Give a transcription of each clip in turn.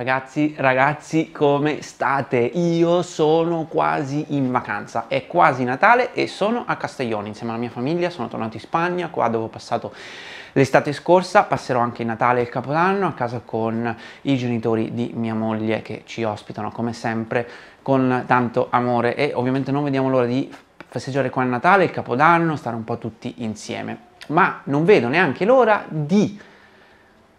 Ragazzi, ragazzi, come state? Io sono quasi in vacanza, è quasi Natale e sono a Castiglione insieme alla mia famiglia, sono tornato in Spagna, qua dove ho passato l'estate scorsa, passerò anche Natale e il Capodanno a casa con i genitori di mia moglie che ci ospitano come sempre con tanto amore e ovviamente non vediamo l'ora di festeggiare qua il Natale, il Capodanno, stare un po' tutti insieme. Ma non vedo neanche l'ora di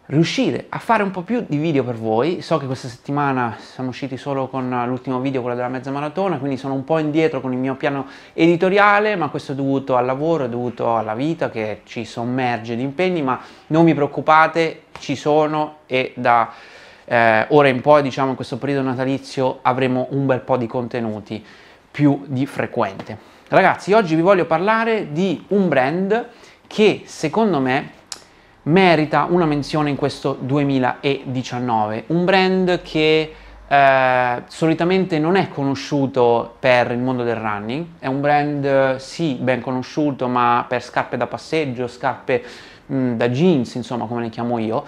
riuscire a fare un po' più di video per voi. So che questa settimana siamo usciti solo con l'ultimo video, quello della mezza maratona, quindi sono un po' indietro con il mio piano editoriale, ma questo è dovuto al lavoro, è dovuto alla vita che ci sommerge di impegni, ma non vi preoccupate, ci sono e da eh, ora in poi, diciamo in questo periodo natalizio, avremo un bel po' di contenuti più di frequente. Ragazzi, oggi vi voglio parlare di un brand che secondo me merita una menzione in questo 2019, un brand che eh, solitamente non è conosciuto per il mondo del running, è un brand sì ben conosciuto ma per scarpe da passeggio, scarpe mh, mm, da jeans, insomma come le chiamo io,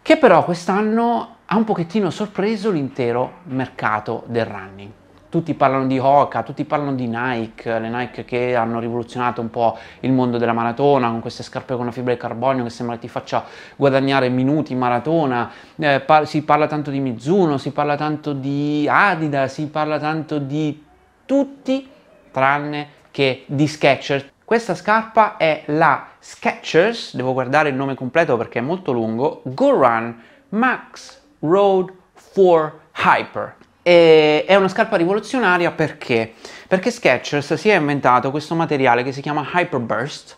che però quest'anno ha un pochettino sorpreso l'intero mercato del running tutti parlano di Hoka, tutti parlano di Nike, le Nike che hanno rivoluzionato un po' il mondo della maratona con queste scarpe con la fibra di carbonio che sembra che ti faccia guadagnare minuti in maratona, eh, par- si parla tanto di Mizuno, si parla tanto di Adidas, si parla tanto di tutti tranne che di Skechers. Questa scarpa è la Skechers, devo guardare il nome completo perché è molto lungo, Go Run Max Road 4 Hyper. E è una scarpa rivoluzionaria perché? Perché Skechers si è inventato questo materiale che si chiama Hyperburst,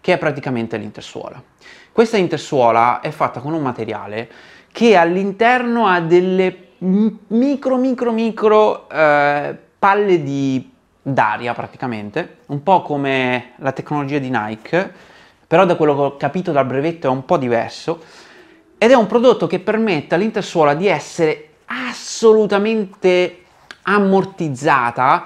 che è praticamente l'intersuola. Questa intersuola è fatta con un materiale che all'interno ha delle micro micro micro eh, palle di d'aria praticamente, un po' come la tecnologia di Nike, però da quello che ho capito dal brevetto è un po' diverso, ed è un prodotto che permette all'intersuola di essere assolutamente ammortizzata,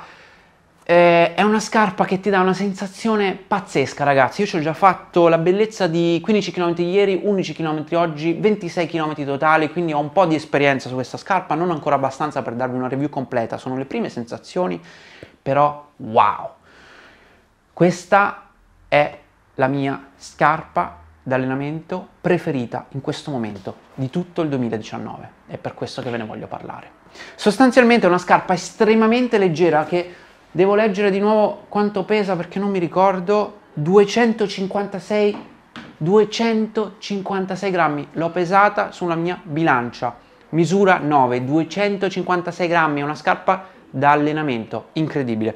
eh, è una scarpa che ti dà una sensazione pazzesca, ragazzi. Io ci ho già fatto la bellezza di 15 km ieri, 11 km oggi, 26 km totali, quindi ho un po' di esperienza su questa scarpa, non ancora abbastanza per darvi una review completa. Sono le prime sensazioni, però wow. Questa è la mia scarpa d'allenamento preferita in questo momento di tutto il 2019 è per questo che ve ne voglio parlare. Sostanzialmente è una scarpa estremamente leggera che devo leggere di nuovo quanto pesa perché non mi ricordo, 256, 256 grammi, l'ho pesata sulla mia bilancia, misura 9, 256 grammi, è una scarpa da allenamento, incredibile.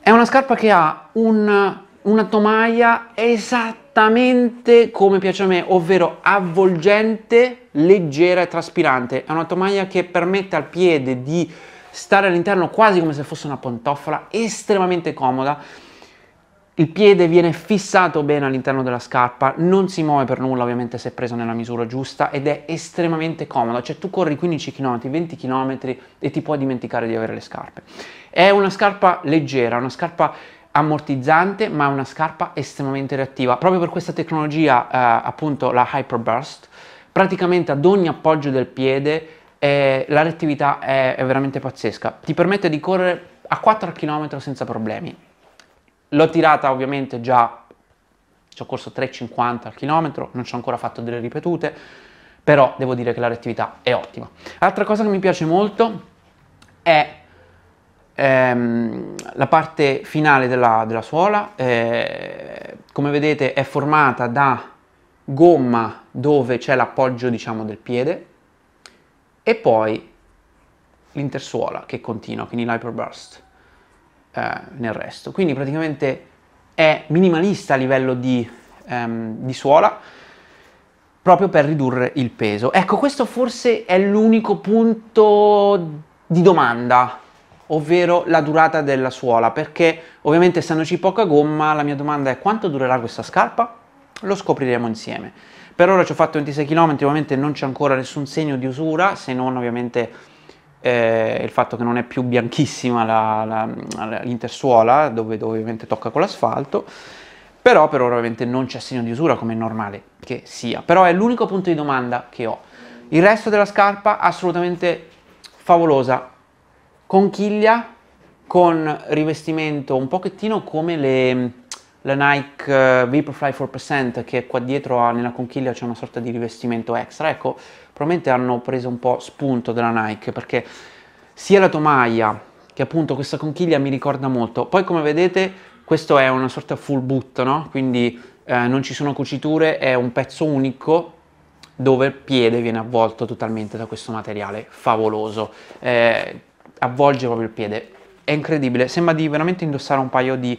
È una scarpa che ha un una tomaia esattamente come piace a me, ovvero avvolgente, leggera e traspirante. È una tomaia che permette al piede di stare all'interno quasi come se fosse una pantofola, estremamente comoda. Il piede viene fissato bene all'interno della scarpa, non si muove per nulla ovviamente se è preso nella misura giusta ed è estremamente comoda, cioè tu corri 15 km, 20 km e ti puoi dimenticare di avere le scarpe. È una scarpa leggera, una scarpa ammortizzante ma è una scarpa estremamente reattiva. Proprio per questa tecnologia, eh, appunto la Hyperburst, praticamente ad ogni appoggio del piede eh, la reattività è, è veramente pazzesca. Ti permette di correre a 4 km senza problemi. L'ho tirata ovviamente già, ci ho corso 3,50 al chilometro, non ci ho ancora fatto delle ripetute, però devo dire che la reattività è ottima. Altra cosa che mi piace molto è ehm, la parte finale della, della suola, eh, come vedete, è formata da gomma dove c'è l'appoggio diciamo del piede e poi l'intersuola che continua, quindi l'hyperburst eh, nel resto. Quindi praticamente è minimalista a livello di, ehm, di suola proprio per ridurre il peso. Ecco, questo forse è l'unico punto di domanda ovvero la durata della suola, perché ovviamente essendoci poca gomma la mia domanda è quanto durerà questa scarpa? Lo scopriremo insieme. Per ora ci ho fatto 26 km, ovviamente non c'è ancora nessun segno di usura, se non ovviamente eh, il fatto che non è più bianchissima l'intersuola, dove, dove ovviamente tocca con l'asfalto però per ora ovviamente non c'è segno di usura come è normale che sia, però è l'unico punto di domanda che ho. Il resto della scarpa assolutamente favolosa, conchiglia con rivestimento un pochettino come le, la Nike eh, Vaporfly 4% che qua dietro ha, nella conchiglia c'è una sorta di rivestimento extra, ecco, probabilmente hanno preso un po' spunto dalla Nike perché sia la tomaia che appunto questa conchiglia mi ricorda molto. Poi come vedete questo è una sorta full boot, no? Quindi eh, non ci sono cuciture, è un pezzo unico dove il piede viene avvolto totalmente da questo materiale favoloso. Eh, avvolge proprio il piede. È incredibile, sembra di veramente indossare un paio di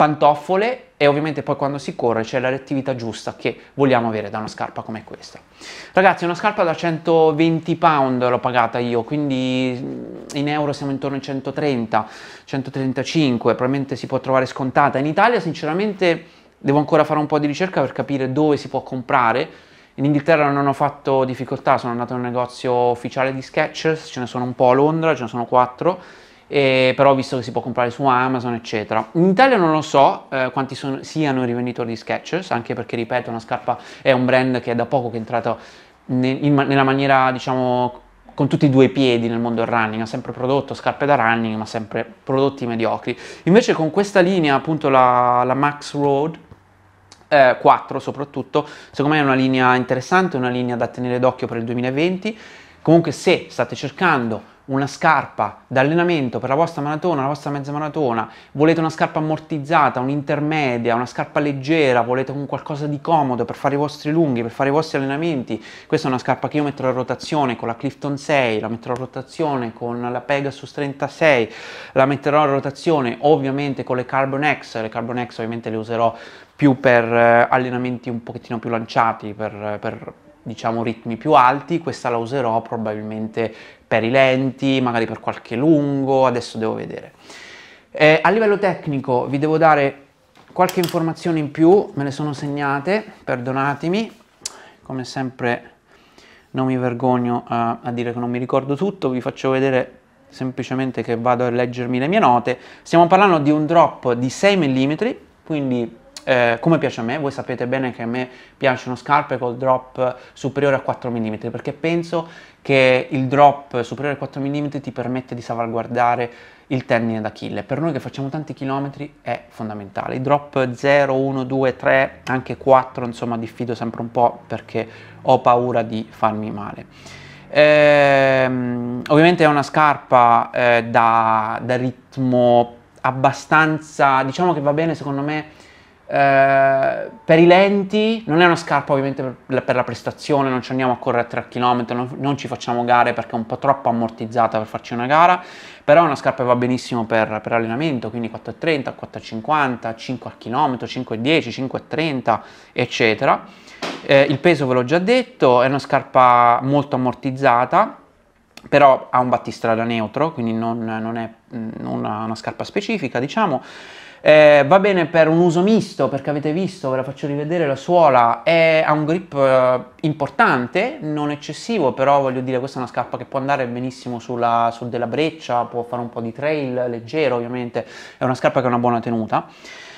pantofole e ovviamente poi quando si corre c'è la rettività giusta che vogliamo avere da una scarpa come questa. Ragazzi, una scarpa da 120 pound l'ho pagata io, quindi mm, in euro siamo intorno ai 130, 135, probabilmente si può trovare scontata. In Italia sinceramente devo ancora fare un po' di ricerca per capire dove si può comprare, in Inghilterra non ho fatto difficoltà, sono andato in un negozio ufficiale di Sketchers, ce ne sono un po' a Londra, ce ne sono quattro, e però ho visto che si può comprare su Amazon, eccetera. In Italia non lo so eh, quanti sono, siano i rivenditori di Sketchers, anche perché, ripeto, una scarpa è un brand che è da poco che è entrato ne, in, nella maniera, diciamo, con tutti e due i piedi nel mondo del running, ha sempre prodotto scarpe da running, ma sempre prodotti mediocri. Invece con questa linea, appunto la, la Max Road, eh, 4 soprattutto, secondo me è una linea interessante, una linea da tenere d'occhio per il 2020. Comunque se state cercando una scarpa d'allenamento per la vostra maratona, la vostra mezza maratona, volete una scarpa ammortizzata, un'intermedia, una scarpa leggera, volete un qualcosa di comodo per fare i vostri lunghi, per fare i vostri allenamenti, questa è una scarpa che io metterò in rotazione con la Clifton 6, la metterò in rotazione con la Pegasus 36, la metterò in rotazione ovviamente con le Carbon X, le Carbon X ovviamente le userò più per eh, allenamenti un pochettino più lanciati, per, per diciamo ritmi più alti, questa la userò probabilmente per i lenti, magari per qualche lungo, adesso devo vedere. Eh, a livello tecnico vi devo dare qualche informazione in più, me le sono segnate, perdonatemi, come sempre non mi vergogno a, a, dire che non mi ricordo tutto, vi faccio vedere semplicemente che vado a leggermi le mie note. Stiamo parlando di un drop di 6 mm, quindi eh, come piace a me, voi sapete bene che a me piacciono scarpe col drop superiore a 4 mm perché penso che il drop superiore a 4 mm ti permette di salvaguardare il tendine d'Achille. Per noi che facciamo tanti chilometri è fondamentale. I drop 0, 1, 2, 3, anche 4, insomma diffido sempre un po' perché ho paura di farmi male. Ehm, ovviamente è una scarpa eh, da, da ritmo abbastanza, diciamo che va bene secondo me eh, per i lenti non è una scarpa ovviamente per la, prestazione, non ci andiamo a correre a 3 km, non, non, ci facciamo gare perché è un po' troppo ammortizzata per farci una gara, però è una scarpa che va benissimo per, per allenamento, quindi 4,30, 4,50, 5 km, 5,10, 5,30 eccetera. Eh, il peso ve l'ho già detto, è una scarpa molto ammortizzata, però ha un battistrada neutro, quindi non, non è mm, non una scarpa specifica diciamo. Eh, va bene per un uso misto perché avete visto, ve la faccio rivedere, la suola è, ha un grip eh, importante, non eccessivo, però voglio dire questa è una scarpa che può andare benissimo sulla, su della breccia, può fare un po' di trail leggero ovviamente, è una scarpa che ha una buona tenuta.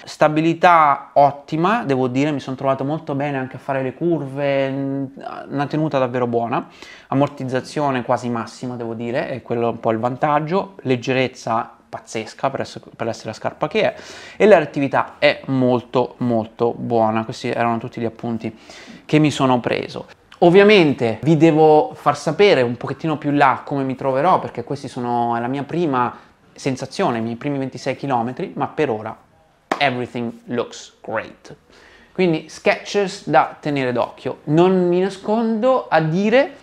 Stabilità ottima, devo dire, mi sono trovato molto bene anche a fare le curve, mm, una tenuta davvero buona, ammortizzazione quasi massima devo dire, è quello un po' il vantaggio, leggerezza pazzesca per essere, per essere, la scarpa che è e la reattività è molto molto buona questi erano tutti gli appunti che mi sono preso ovviamente vi devo far sapere un pochettino più là come mi troverò perché questa è la mia prima sensazione i miei primi 26 km ma per ora everything looks great quindi sketches da tenere d'occhio non mi nascondo a dire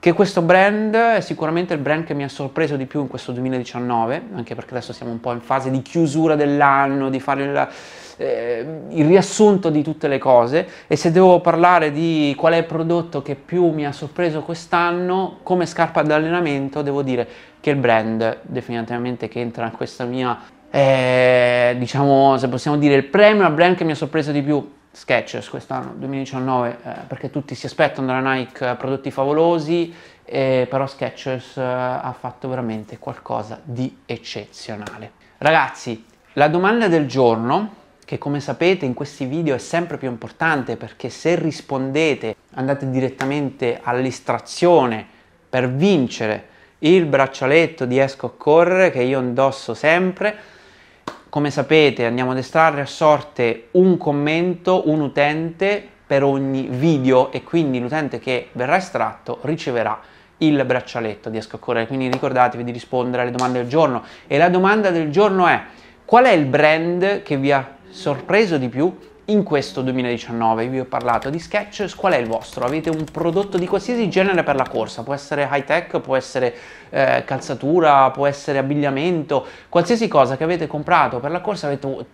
che questo brand è sicuramente il brand che mi ha sorpreso di più in questo 2019, anche perché adesso siamo un po' in fase di chiusura dell'anno, di fare il, eh, il, riassunto di tutte le cose e se devo parlare di qual è il prodotto che più mi ha sorpreso quest'anno come scarpa d'allenamento, devo dire che il brand definitivamente che entra in questa mia, eh, diciamo, se possiamo dire, il premio al brand che mi ha sorpreso di più Sketchers quest'anno 2019 eh, perché tutti si aspettano dalla Nike eh, prodotti favolosi eh, però Sketchers eh, ha fatto veramente qualcosa di eccezionale ragazzi la domanda del giorno che come sapete in questi video è sempre più importante perché se rispondete andate direttamente all'istrazione per vincere il braccialetto di Esco Correre che io indosso sempre come sapete andiamo ad estrarre a sorte un commento, un utente per ogni video e quindi l'utente che verrà estratto riceverà il braccialetto di Escocorrere. Quindi ricordatevi di rispondere alle domande del giorno. E la domanda del giorno è qual è il brand che vi ha sorpreso di più in questo 2019 vi ho parlato di Sketch, qual è il vostro? Avete un prodotto di qualsiasi genere per la corsa, può essere high tech, può essere eh, calzatura, può essere abbigliamento, qualsiasi cosa che avete comprato per la corsa avete,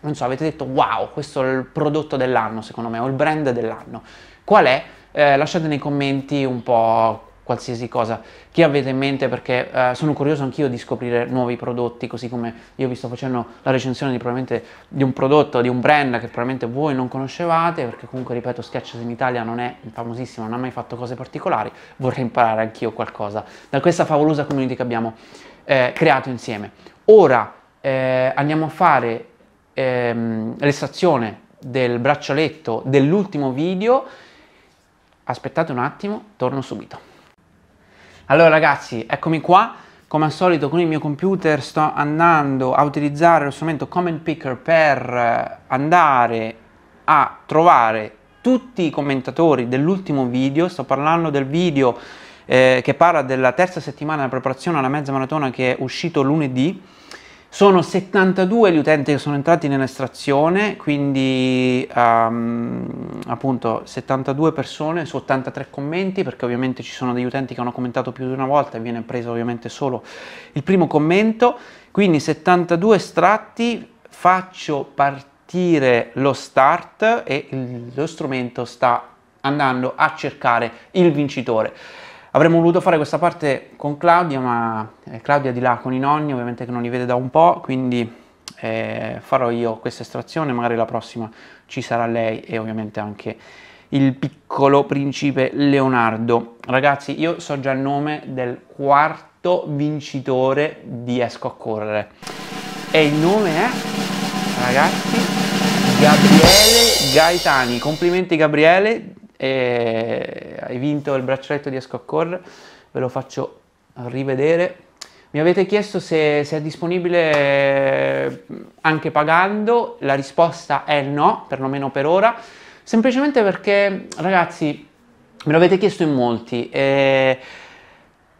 non so, avete detto wow, questo è il prodotto dell'anno secondo me o il brand dell'anno. Qual è? Eh, lasciate nei commenti un po' qualsiasi cosa che avete in mente perché eh, sono curioso anch'io di scoprire nuovi prodotti, così come io vi sto facendo la recensione di probabilmente di un prodotto, di un brand che probabilmente voi non conoscevate, perché comunque ripeto Sketches in Italia non è famosissimo, non ha mai fatto cose particolari, vorrei imparare anch'io qualcosa da questa favolosa community che abbiamo eh, creato insieme. Ora eh, andiamo a fare ehm, l'estrazione del braccialetto dell'ultimo video aspettate un attimo, torno subito. Allora ragazzi, eccomi qua, come al solito con il mio computer sto andando a utilizzare lo strumento Comment Picker per eh, andare a trovare tutti i commentatori dell'ultimo video, sto parlando del video eh, che parla della terza settimana della preparazione alla mezza maratona che è uscito lunedì, sono 72 gli utenti che sono entrati nell'estrazione, quindi um, appunto 72 persone su 83 commenti, perché ovviamente ci sono degli utenti che hanno commentato più di una volta e viene preso ovviamente solo il primo commento, quindi 72 estratti, faccio partire lo start e il, lo strumento sta andando a cercare il vincitore. Avremmo voluto fare questa parte con Claudia, ma eh, Claudia di là con i nonni, ovviamente che non li vede da un po', quindi eh, farò io questa estrazione, magari la prossima ci sarà lei e ovviamente anche il piccolo principe Leonardo. Ragazzi, io so già il nome del quarto vincitore di Esco a correre e il nome è, ragazzi, Gabriele Gaetani. Complimenti Gabriele, e hai vinto il braccialetto di Esco Escocor, ve lo faccio rivedere. Mi avete chiesto se, se, è disponibile eh, anche pagando, la risposta è no, perlomeno per ora, semplicemente perché ragazzi me l'avete chiesto in molti. E...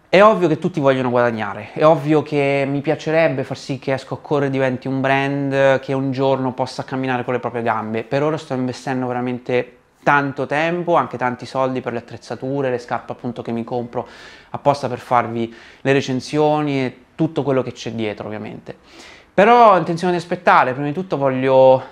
È ovvio che tutti vogliono guadagnare, è ovvio che mi piacerebbe far sì che Esco Escoccore diventi un brand che un giorno possa camminare con le proprie gambe. Per ora sto investendo veramente tanto tempo, anche tanti soldi per le attrezzature, le scarpe appunto che mi compro apposta per farvi le recensioni e tutto quello che c'è dietro ovviamente. Però ho intenzione di aspettare, prima di tutto voglio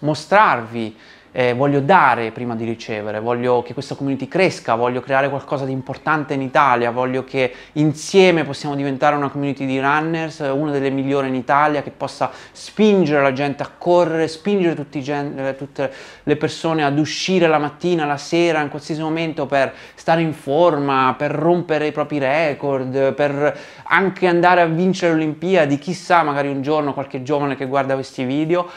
mostrarvi eh, voglio dare prima di ricevere, voglio che questa community cresca, voglio creare qualcosa di importante in Italia, voglio che insieme possiamo diventare una community di runners, eh, una delle migliori in Italia, che possa spingere la gente a correre, spingere gen- eh, tutte le persone ad uscire la mattina, la sera, in qualsiasi momento per stare in forma, per rompere i propri record, per anche andare a vincere le Olimpiadi, chissà magari un giorno qualche giovane che guarda questi video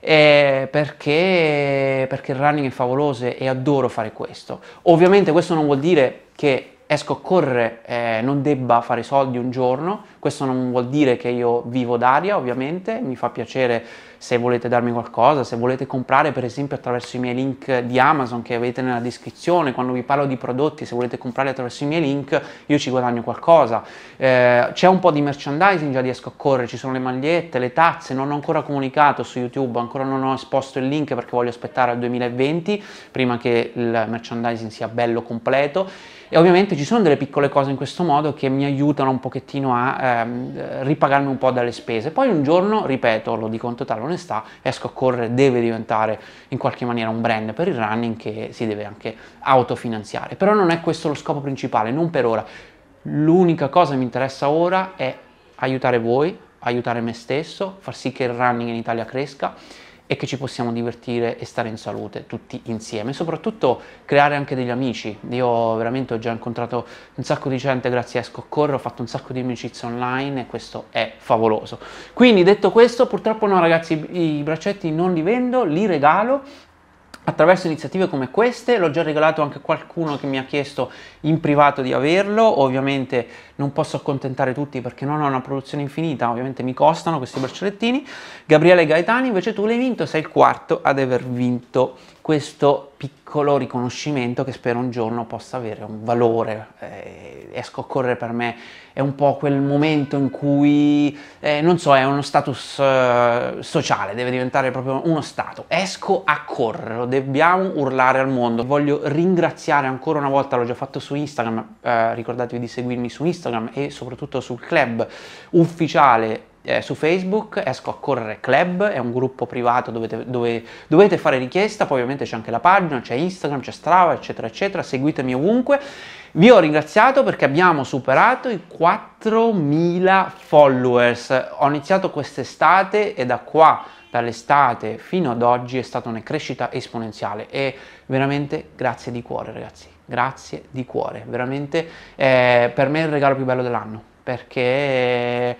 eh, perché, perché il running è favoloso e adoro fare questo. Ovviamente questo non vuol dire che esco a correre eh, non debba fare soldi un giorno, questo non vuol dire che io vivo d'aria ovviamente, mi fa piacere se volete darmi qualcosa, se volete comprare per esempio attraverso i miei link di Amazon che avete nella descrizione, quando vi parlo di prodotti, se volete comprare attraverso i miei link io ci guadagno qualcosa. Eh, c'è un po' di merchandising già riesco a Correre, ci sono le magliette, le tazze, non ho ancora comunicato su YouTube, ancora non ho esposto il link perché voglio aspettare al 2020 prima che il merchandising sia bello completo e ovviamente ci sono delle piccole cose in questo modo che mi aiutano un pochettino a ehm, ripagarmi un po' dalle spese. Poi un giorno, ripeto, lo dico in totale onestà, esco a correre, deve diventare in qualche maniera un brand per il running che si deve anche autofinanziare. Però non è questo lo scopo principale, non per ora. L'unica cosa che mi interessa ora è aiutare voi, aiutare me stesso, far sì che il running in Italia cresca e che ci possiamo divertire e stare in salute tutti insieme, soprattutto creare anche degli amici. Io veramente ho già incontrato un sacco di gente grazie a Scoccorro, ho fatto un sacco di amicizie online e questo è favoloso. Quindi detto questo, purtroppo no ragazzi, i braccetti non li vendo, li regalo, attraverso iniziative come queste, l'ho già regalato anche a qualcuno che mi ha chiesto in privato di averlo, ovviamente non posso accontentare tutti perché non ho una produzione infinita, ovviamente mi costano questi braccialettini. Gabriele Gaetani invece tu l'hai vinto, sei il quarto ad aver vinto questo piccolo riconoscimento che spero un giorno possa avere un valore. Eh, esco a correre per me è un po' quel momento in cui, eh, non so, è uno status eh, sociale, deve diventare proprio uno stato. Esco a correre, dobbiamo urlare al mondo. Voglio ringraziare ancora una volta, l'ho già fatto su Instagram, eh, ricordatevi di seguirmi su Instagram e soprattutto sul club ufficiale eh, su Facebook, esco a Correre Club, è un gruppo privato dove, dove dovete fare richiesta, poi ovviamente c'è anche la pagina, c'è Instagram, c'è Strava, eccetera, eccetera, seguitemi ovunque. Vi ho ringraziato perché abbiamo superato i 4.000 followers. Ho iniziato quest'estate e da qua, dall'estate fino ad oggi, è stata una crescita esponenziale e veramente grazie di cuore ragazzi, grazie di cuore, veramente eh, per me è il regalo più bello dell'anno perché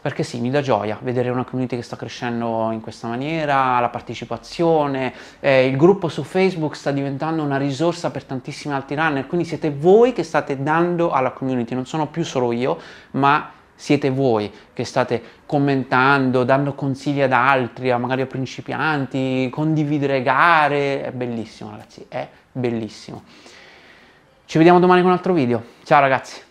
perché sì, mi dà gioia vedere una community che sta crescendo in questa maniera, la partecipazione, eh, il gruppo su Facebook sta diventando una risorsa per tantissimi altri runner, quindi siete voi che state dando alla community, non sono più solo io, ma siete voi che state commentando, dando consigli ad altri, magari a principianti, condividere gare, è bellissimo ragazzi, è bellissimo. Ci vediamo domani con un altro video, ciao ragazzi!